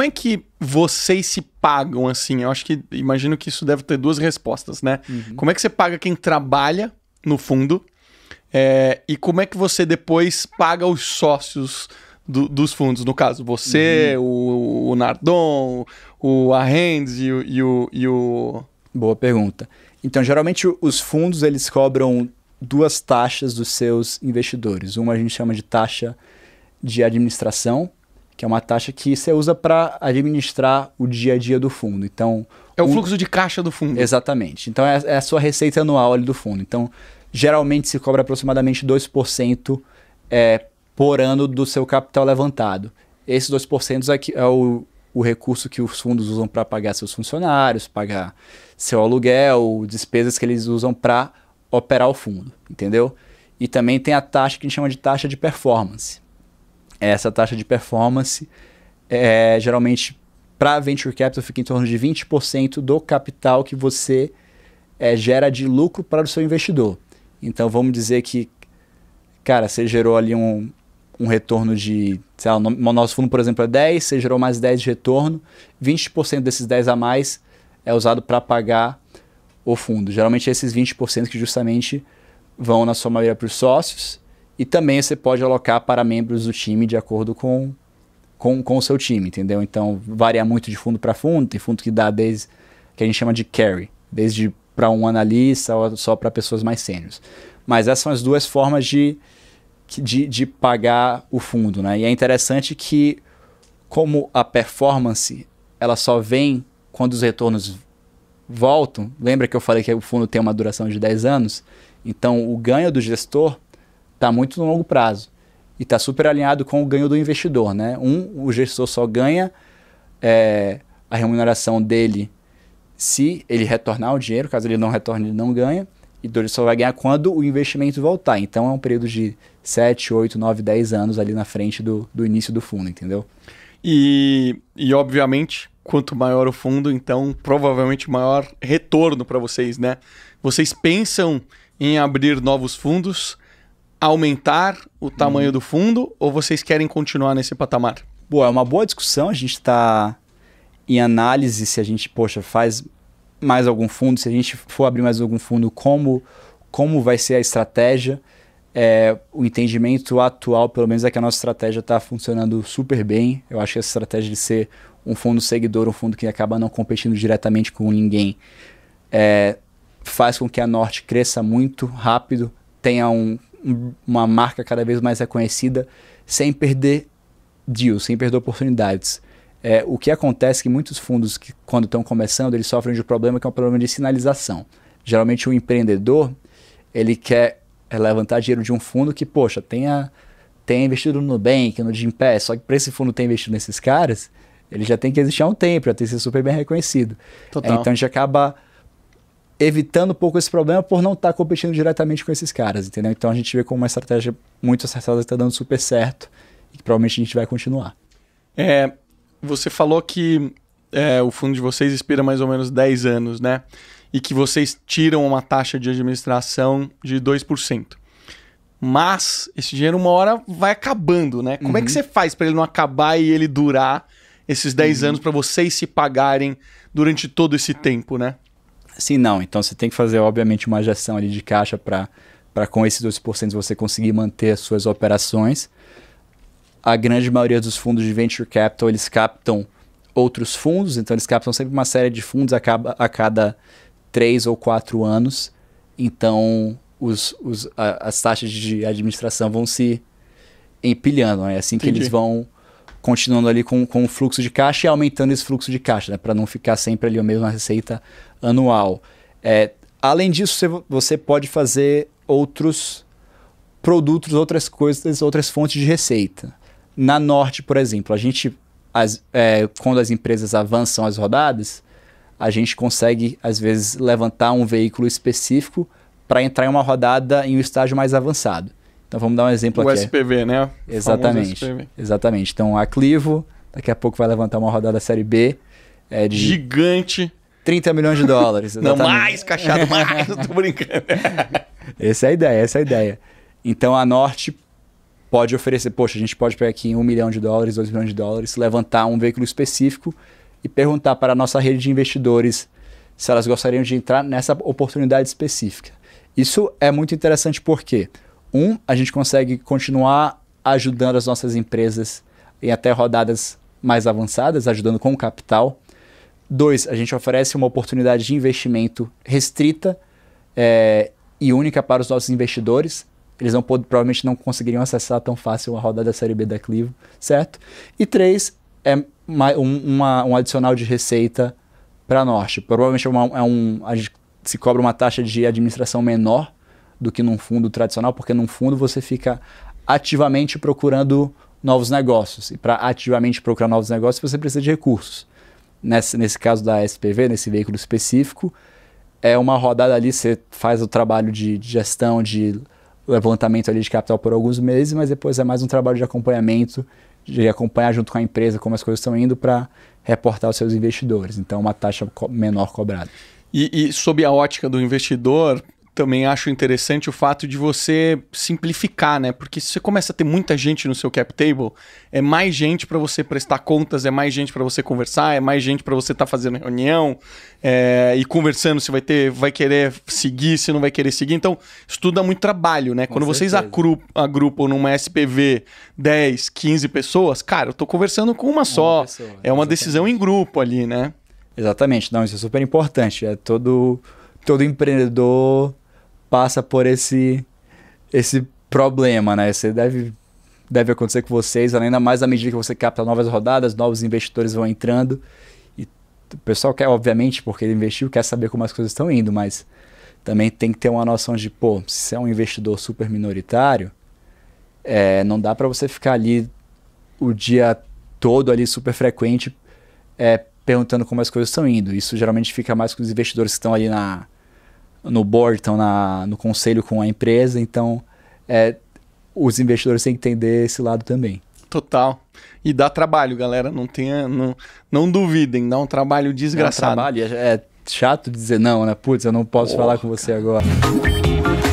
Como é que vocês se pagam assim? Eu acho que imagino que isso deve ter duas respostas, né? Uhum. Como é que você paga quem trabalha no fundo? É, e como é que você depois paga os sócios do, dos fundos? No caso, você, uhum. o, o, Nardon, o Arrendes e o, e, o, e o. Boa pergunta. Então, geralmente os fundos eles cobram duas taxas dos seus investidores. Uma a gente chama de taxa de administração, que é uma taxa que você usa para administrar o dia a dia do fundo. Então, é o um... fluxo de caixa do fundo. Exatamente. Então, é, é a sua receita anual do fundo. Então, geralmente se cobra aproximadamente 2% é, por ano do seu capital levantado. Esses 2% aqui é, é o, o recurso que os fundos usam para pagar seus funcionários, pagar seu aluguel, despesas que eles usam para operar o fundo, entendeu? E também tem a taxa que a gente chama de taxa de performance. Essa taxa de performance é, geralmente para venture capital fica em torno de 20% do capital que você é, gera de lucro para o seu investidor. Então vamos dizer que, cara, você gerou ali um, um retorno de, sei lá, o nosso fundo, por exemplo, é 10, você gerou mais 10 de retorno, 20% desses 10 a mais é usado para pagar o fundo. Geralmente é esses 20% que justamente vão na sua maioria para os sócios e também você pode alocar para membros do time de acordo com, com, com o seu time, entendeu? Então varia muito de fundo para fundo, tem fundo que dá desde que a gente chama de carry, desde para um analista ou só para pessoas mais sênios Mas essas são as duas formas de, de, de pagar o fundo, né? E é interessante que como a performance ela só vem quando os retornos voltam. Lembra que eu falei que o fundo tem uma duração de 10 anos? Então, o ganho do gestor está muito no longo prazo e está super alinhado com o ganho do investidor. Né? Um, o gestor só ganha é, a remuneração dele se ele retornar o dinheiro, caso ele não retorne, ele não ganha. E dois, ele só vai ganhar quando o investimento voltar. Então é um período de 7, 8, 9, 10 anos ali na frente do, do início do fundo, entendeu? E, e obviamente, quanto maior o fundo, então provavelmente maior retorno para vocês, né? Vocês pensam em abrir novos fundos? aumentar o tamanho hum. do fundo ou vocês querem continuar nesse patamar? Boa, é uma boa discussão. A gente está em análise se a gente, poxa, faz mais algum fundo, se a gente for abrir mais algum fundo, como, como vai ser a estratégia. É, o entendimento atual, pelo menos, é que a nossa estratégia está funcionando super bem. Eu acho que essa estratégia de ser um fundo seguidor, um fundo que acaba não competindo diretamente com ninguém, é, faz com que a Norte cresça muito rápido, tenha um uma marca cada vez mais reconhecida sem perder deals, sem perder oportunidades. É, o que acontece é que muitos fundos, que, quando estão começando, eles sofrem de um problema que é um problema de sinalização. Geralmente o um empreendedor, ele quer é, levantar dinheiro de um fundo que, poxa, tenha, tenha investido no Nubank, no Gimpé, só que para esse fundo ter investido nesses caras, ele já tem que existir há um tempo, já tem que ser super bem reconhecido. É, então a gente acaba evitando um pouco esse problema por não estar tá competindo diretamente com esses caras, entendeu? Então a gente vê como uma estratégia muito acertada está dando super certo e que provavelmente a gente vai continuar. É, você falou que é, o fundo de vocês expira mais ou menos 10 anos, né? E que vocês tiram uma taxa de administração de 2%. Mas esse dinheiro uma hora vai acabando, né? Como uhum. é que uhum. você faz para ele não acabar e ele durar esses 10 uhum. anos para vocês se pagarem durante todo esse tempo, né? Sim, não. Então você tem que fazer, obviamente, uma gestão ali de caixa para com esses 2% você conseguir manter as suas operações. A grande maioria dos fundos de venture capital, eles captam outros fundos, então eles captam sempre uma série de fundos a, cada, a cada três ou quatro anos. Então os, os, a, as taxas de administração vão se empilhando. Né? É assim Entendi. que eles vão continuando ali com, com o fluxo de caixa e aumentando esse fluxo de caixa, né, para não ficar sempre ali a mesma receita anual. É, além disso, você, você pode fazer outros produtos, outras coisas, outras fontes de receita. Na Norte, por exemplo, a gente, as, é, quando as empresas avançam as rodadas, a gente consegue, às vezes, levantar um veículo específico para entrar em uma rodada em um estágio mais avançado. Então vamos dar um exemplo o aqui. Né? O SPV, né? Exatamente. SPV. Exatamente. Então a Clivo, daqui a pouco vai levantar uma rodada Série B. É de Gigante. 30 milhões de dólares. Não mais, cachado mais, eu tô brincando. essa é a ideia, essa é a ideia. Então a Norte pode oferecer, poxa, a gente pode pegar aqui um milhão de dólares, dois milhões de dólares, levantar um veículo específico e perguntar para a nossa rede de investidores se elas gostariam de entrar nessa oportunidade específica. Isso é muito interessante porque quê? Um, a gente consegue continuar ajudando as nossas empresas em até rodadas mais avançadas, ajudando com o capital. Dois, a gente oferece uma oportunidade de investimento restrita é, e única para os nossos investidores. Eles não provavelmente não conseguiriam acessar tão fácil uma rodada da Série B da Clivo, certo? E três, é uma, um, uma, um adicional de receita para nós. Provavelmente é, uma, é um, a gente se cobra uma taxa de administração menor do que num fundo tradicional, porque num fundo você fica ativamente procurando novos negócios. E para ativamente procurar novos negócios, você precisa de recursos. Nesse, nesse caso da SPV, nesse veículo específico, é uma rodada ali, você faz o trabalho de, de gestão, de levantamento ali de capital por alguns meses, mas depois é mais um trabalho de acompanhamento, de acompanhar junto com a empresa como as coisas estão indo para reportar os seus investidores. Então, uma taxa co menor cobrada. E, e sob a ótica do investidor, também acho interessante o fato de você simplificar, né? Porque se você começa a ter muita gente no seu cap table, é mais gente para você prestar contas, é mais gente para você conversar, é mais gente para você estar tá fazendo reunião é, e conversando se vai ter, vai querer seguir, se não vai querer seguir. Então, isso tudo dá muito trabalho, né? Com Quando certeza. vocês agru agrupam numa SPV 10, 15 pessoas, cara, eu tô conversando com uma, uma só. Pessoa, é uma exatamente. decisão em grupo ali, né? Exatamente, não, isso é super importante. É todo todo empreendedor passa por esse esse problema, né? Você deve deve acontecer com vocês, ainda mais à medida que você capta novas rodadas, novos investidores vão entrando. E o pessoal quer, obviamente, porque ele investiu, quer saber como as coisas estão indo, mas também tem que ter uma noção de, pô, se é um investidor super minoritário, é, não dá para você ficar ali o dia todo ali super frequente é, perguntando como as coisas estão indo. Isso geralmente fica mais com os investidores que estão ali na no board, estão na, no conselho com a empresa, então é, os investidores têm que entender esse lado também. Total. E dá trabalho, galera. Não tenha, não, não duvidem, dá um trabalho desgraçado. É trabalho, é, é chato dizer não, né? Putz, eu não posso oh, falar com você agora.